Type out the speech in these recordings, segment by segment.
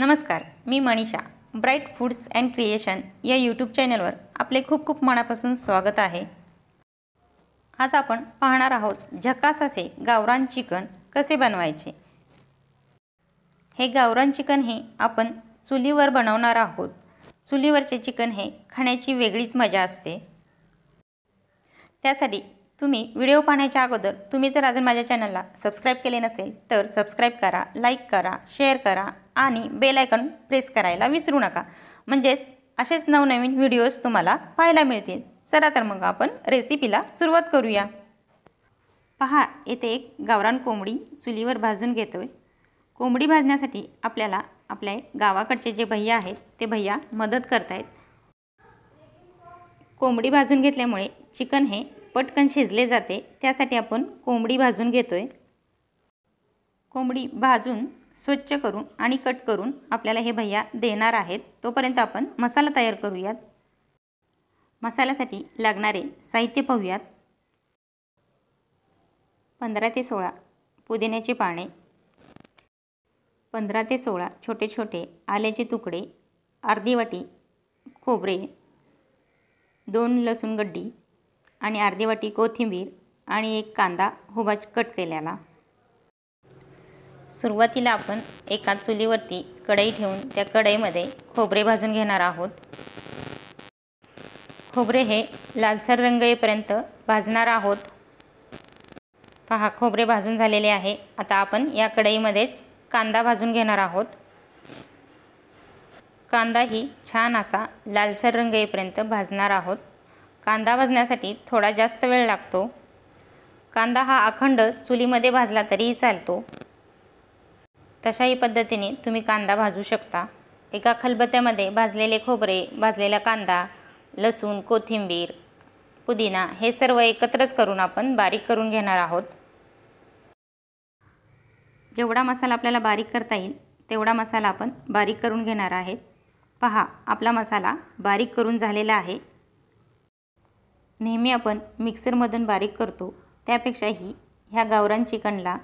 नमस्कार मी Manisha bright foods and creation या यूट्यूब चॅनलवर आपले खूप खूप मनापासून स्वागत आहे आज आपण पाहणार आहोत असे गावरान चिकन कसे बनवायचे हे गावरान चिकन हे आपण चुलीवर बनवणार आहोत चुलीवरचे चिकन हे खाण्याची वेगळीच मजा असते त्यासाठी तुम्ही व्हिडिओ पाहण्याच्या अगोदर तुम्ही जर अजून माझ्या चॅनलला सबस्क्राईब केले नसेल तर सबस्क्राईब करा लाईक करा शेअर करा आणि बेलायकन प्रेस करायला विसरू नका म्हणजेच असेच नवनवीन व्हिडिओज तुम्हाला पाहायला मिळतील चला तर मग आपण रेसिपीला सुरुवात करूया पहा येथे एक गावरान कोंबडी चुलीवर भाजून घेतो आहे कोंबडी भाजण्यासाठी आपल्याला आपल्या गावाकडचे जे भैया आहेत ते भैया मदत करतायत कोंबडी भाजून घेतल्यामुळे चिकन हे पटकन शिजले जाते त्यासाठी आपण कोंबडी भाजून घेतो आहे कोंबडी भाजून स्वच्छ करून आणि कट करून आपल्याला हे भैया देणार आहेत तोपर्यंत आपण मसाला तयार करूयात मसाल्यासाठी लागणारे साहित्य पाहूयात पंधरा ते सोळा पुदिन्याचे पाने पंधरा ते सोळा छोटे छोटे आल्याचे तुकडे अर्धी वाटी खोबरे दोन लसूण गड्डी आणि अर्धी वाटी कोथिंबीर आणि एक कांदा हुबाच कट केलेला सुरुवातीला आपण एका चुलीवरती कढई ठेवून त्या कढईमध्ये खोबरे भाजून घेणार आहोत खोबरे हे लालसर रंग येईपर्यंत भाजणार आहोत पहा खोबरे भाजून झालेले आहे आता आपण या कढईमध्येच कांदा भाजून घेणार आहोत कांदा ही छान असा लालसर रंग येईपर्यंत भाजणार आहोत कांदा भाजण्यासाठी थोडा जास्त वेळ लागतो कांदा हा अखंड चुलीमध्ये भाजला तरीही चालतो तशाही पद्धतीने तुम्ही कांदा भाजू शकता एका खलबत्त्यामध्ये भाजलेले खोबरे भाजलेला कांदा लसूण कोथिंबीर पुदिना हे सर्व एकत्रच करून आपण बारीक करून घेणार आहोत जेवढा मसाला आपल्याला बारीक करता येईल तेवढा मसाला आपण बारीक करून घेणार आहेत पहा आपला मसाला बारीक करून झालेला आहे नेहमी आपण मिक्सरमधून बारीक करतो त्यापेक्षाही ह्या गावरान चिकनला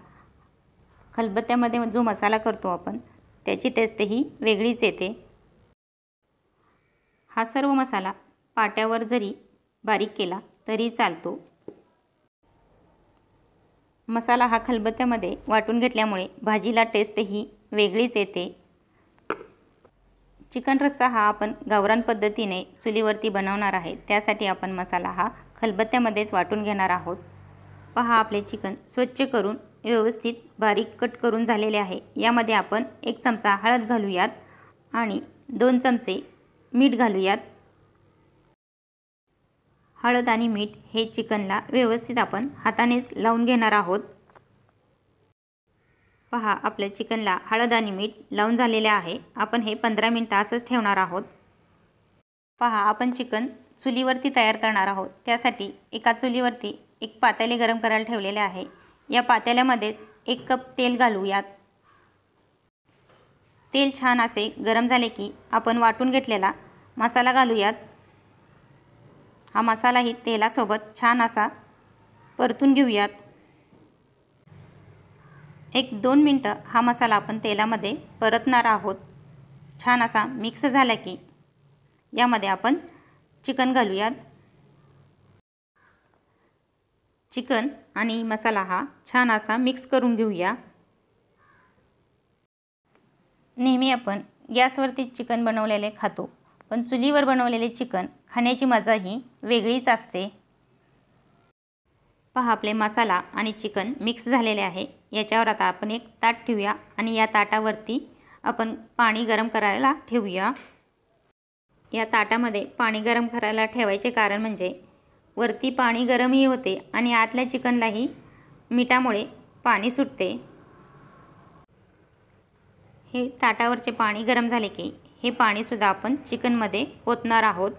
खलबत्त्यामध्ये जो मसाला करतो आपण त्याची टेस्टही वेगळीच येते हा सर्व मसाला पाट्यावर जरी बारीक केला तरी चालतो मसाला हा खलबत्त्यामध्ये वाटून घेतल्यामुळे भाजीला टेस्टही वेगळीच येते चिकन रस्सा हा आपण गावरान पद्धतीने चुलीवरती बनवणार आहे त्यासाठी आपण मसाला हा खलबत्त्यामध्येच वाटून घेणार आहोत पहा आपले चिकन स्वच्छ करून व्यवस्थित बारीक कट करून झालेले आहे यामध्ये आपण एक चमचा हळद घालूयात आणि दोन चमचे मीठ घालूयात हळद आणि मीठ हे चिकनला व्यवस्थित आपण हातानेच लावून घेणार आहोत पहा आपल्या चिकनला हळद आणि मीठ लावून झालेले आहे आपण हे पंधरा मिनटं असंच ठेवणार आहोत पहा आपण चिकन चुलीवरती तयार करणार आहोत त्यासाठी एका चुलीवरती एक पातेले गरम करायला ठेवलेले आहे या पातेल्यामध्येच एक कप तेल घालूयात तेल छान असे गरम झाले की आपण वाटून घेतलेला मसाला घालूयात हा मसालाही तेलासोबत छान असा परतून घेऊयात एक दोन मिनटं हा मसाला आपण तेलामध्ये परतणार आहोत छान असा मिक्स झाला की यामध्ये आपण चिकन घालूयात चिकन आणि मसाला हा छान असा मिक्स करून घेऊया नेहमी आपण गॅसवरती चिकन बनवलेले खातो पण चुलीवर बनवलेले चिकन खाण्याची मजा ही वेगळीच असते पहा आपले मसाला आणि चिकन मिक्स झालेले आहे याच्यावर आता आपण एक ताट ठेवूया आणि या ताटावरती आपण पाणी गरम करायला ठेवूया या ताटामध्ये पाणी गरम करायला ठेवायचे कारण म्हणजे वरती पाणी गरमही होते आणि आतल्या चिकनलाही मिठामुळे पाणी सुटते हे ताटावरचे पाणी गरम झाले की हे पाणीसुद्धा आपण चिकनमध्ये ओतणार आहोत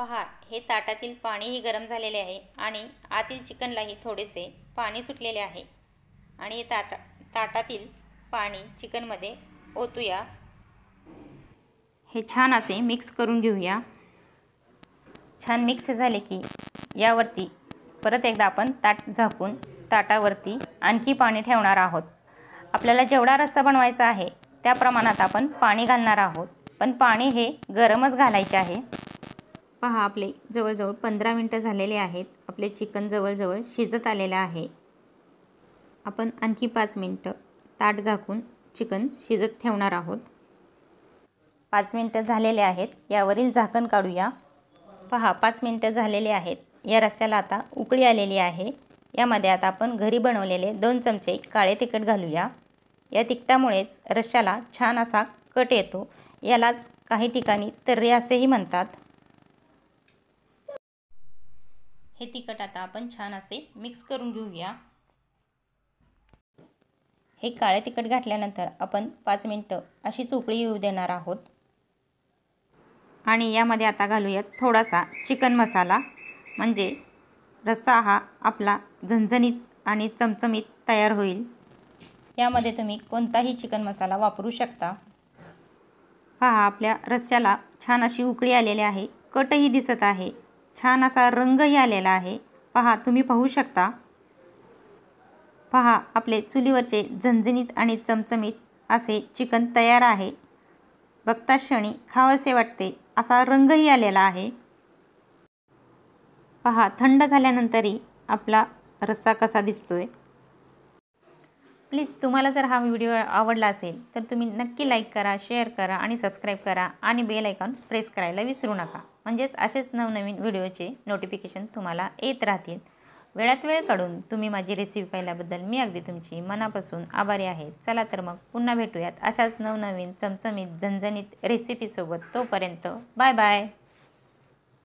पहा हे ताटातील पाणीही गरम झालेले आहे आणि आतील चिकनलाही थोडेसे पाणी सुटलेले आहे आणि हे ताटा ताटातील पाणी चिकनमध्ये ओतूया हे छान असे मिक्स करून घेऊया छान मिक्स झाले की यावरती परत एकदा आपण ताट झाकून ताटावरती आणखी पाणी ठेवणार आहोत आपल्याला जेवढा रस्सा बनवायचा आहे त्या प्रमाणात आपण पाणी घालणार आहोत पण पाणी हे गरमच घालायचे आहे पहा आपले जवळजवळ पंधरा मिनटं झालेले आहेत आपले चिकन जवळजवळ शिजत आलेलं आहे आपण आणखी पाच मिनटं ताट झाकून चिकन शिजत ठेवणार आहोत पाच मिनटं झालेले आहेत यावरील झाकण काढूया पहा पाच मिनटं झालेले आहेत या रस्याला आता उकळी आलेली आहे यामध्ये आता आपण घरी बनवलेले दोन चमचे काळे तिखट घालूया या तिखटामुळेच रश्याला छान असा कट येतो यालाच काही ठिकाणी तर्रे असेही म्हणतात हे तिखट आता आपण छान असे मिक्स करून घेऊया हे काळे तिखट घातल्यानंतर आपण पाच मिनटं अशीच उकळी येऊ देणार आहोत आणि यामध्ये आता घालूयात थोडासा चिकन मसाला म्हणजे रस्सा हा आपला झणझणीत आणि चमचमीत तयार होईल यामध्ये तुम्ही कोणताही चिकन मसाला वापरू शकता हा आपल्या रस्स्याला छान अशी उकळी आलेली आहे कटही दिसत आहे छान असा रंगही आलेला आहे पहा तुम्ही पाहू शकता पहा आपले चुलीवरचे झणझणीत आणि चमचमीत असे चिकन तयार आहे बघता क्षणी खावसे वाटते असा रंगही आलेला आहे पहा थंड झाल्यानंतरही आपला रस्सा कसा दिसतोय प्लीज तुम्हाला जर हा व्हिडिओ आवडला असेल तर तुम्ही नक्की लाईक करा शेअर करा आणि सबस्क्राईब करा आणि बेल आयकॉन प्रेस करायला विसरू नका म्हणजेच असेच नवनवीन व्हिडिओचे नोटिफिकेशन तुम्हाला येत राहतील वेळात वेळ काढून तुम्ही माझी रेसिपी पाहिल्याबद्दल मी अगदी तुमची मनापासून आभारी आहे चला तर मग पुन्हा भेटूयात अशाच नवनवीन चमचमीत झणझणीत रेसिपीसोबत तोपर्यंत बाय बाय